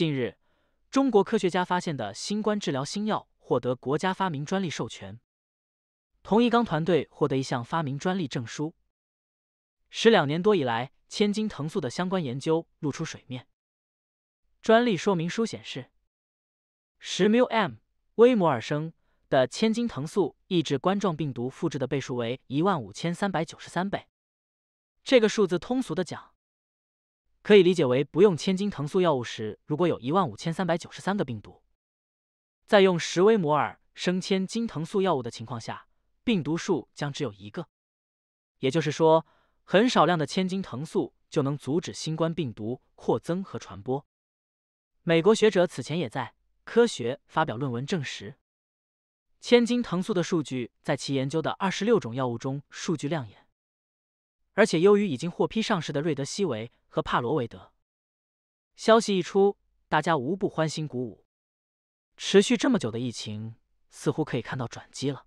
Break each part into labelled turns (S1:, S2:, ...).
S1: 近日，中国科学家发现的新冠治疗新药获得国家发明专利授权。童一刚团队获得一项发明专利证书，使两年多以来千金藤素的相关研究露出水面。专利说明书显示，十 μM 微摩尔升的千金藤素抑制冠状病毒复制的倍数为一万五千三百九十三倍。这个数字通俗的讲。可以理解为，不用千金藤素药物时，如果有一万五千三百九十三个病毒，在用十微摩尔升千金藤素药物的情况下，病毒数将只有一个。也就是说，很少量的千金藤素就能阻止新冠病毒扩增和传播。美国学者此前也在《科学》发表论文证实，千金藤素的数据在其研究的二十六种药物中数据亮眼，而且由于已经获批上市的瑞德西韦。和帕罗维德，消息一出，大家无不欢欣鼓舞。持续这么久的疫情，似乎可以看到转机了。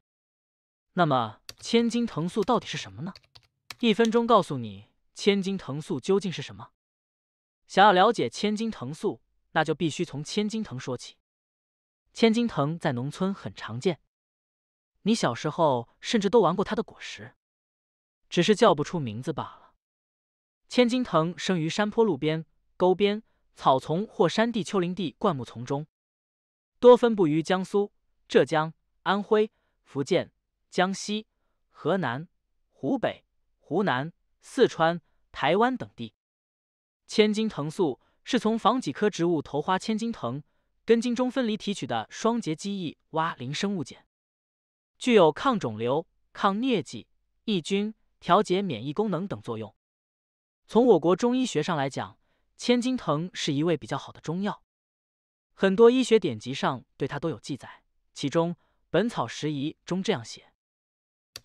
S1: 那么，千金藤素到底是什么呢？一分钟告诉你，千金藤素究竟是什么。想要了解千金藤素，那就必须从千金藤说起。千金藤在农村很常见，你小时候甚至都玩过它的果实，只是叫不出名字罢了。千金藤生于山坡路边、沟边、草丛或山地丘陵地灌木丛中，多分布于江苏、浙江、安徽、福建、江西、河南、湖北、湖南、四川、台湾等地。千金藤素是从防己科植物头花千金藤根茎中分离提取的双节基异蛙啉生物碱，具有抗肿瘤、抗疟疾、抑菌、调节免疫功能等作用。从我国中医学上来讲，千金藤是一味比较好的中药，很多医学典籍上对它都有记载。其中《本草拾遗》中这样写：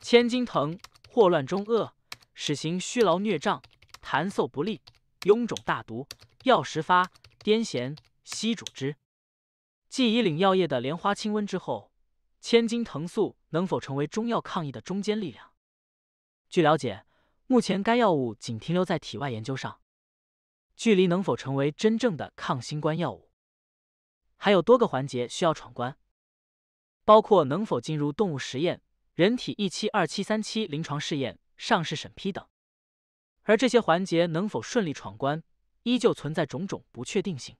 S1: 千金藤，霍乱中恶，使行虚劳虐胀，痰嗽不利，臃肿大毒，药食发，癫痫，悉主之。继以岭药业的莲花清瘟之后，千金藤素能否成为中药抗疫的中坚力量？据了解。目前，该药物仅停留在体外研究上，距离能否成为真正的抗新冠药物，还有多个环节需要闯关，包括能否进入动物实验、人体一期、二期、三期临床试验、上市审批等。而这些环节能否顺利闯关，依旧存在种种不确定性。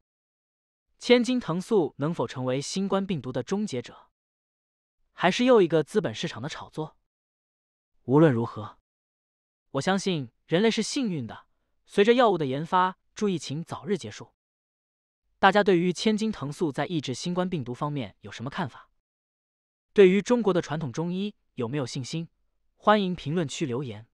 S1: 千金藤素能否成为新冠病毒的终结者，还是又一个资本市场的炒作？无论如何。我相信人类是幸运的。随着药物的研发，祝疫情早日结束。大家对于千金藤素在抑制新冠病毒方面有什么看法？对于中国的传统中医有没有信心？欢迎评论区留言。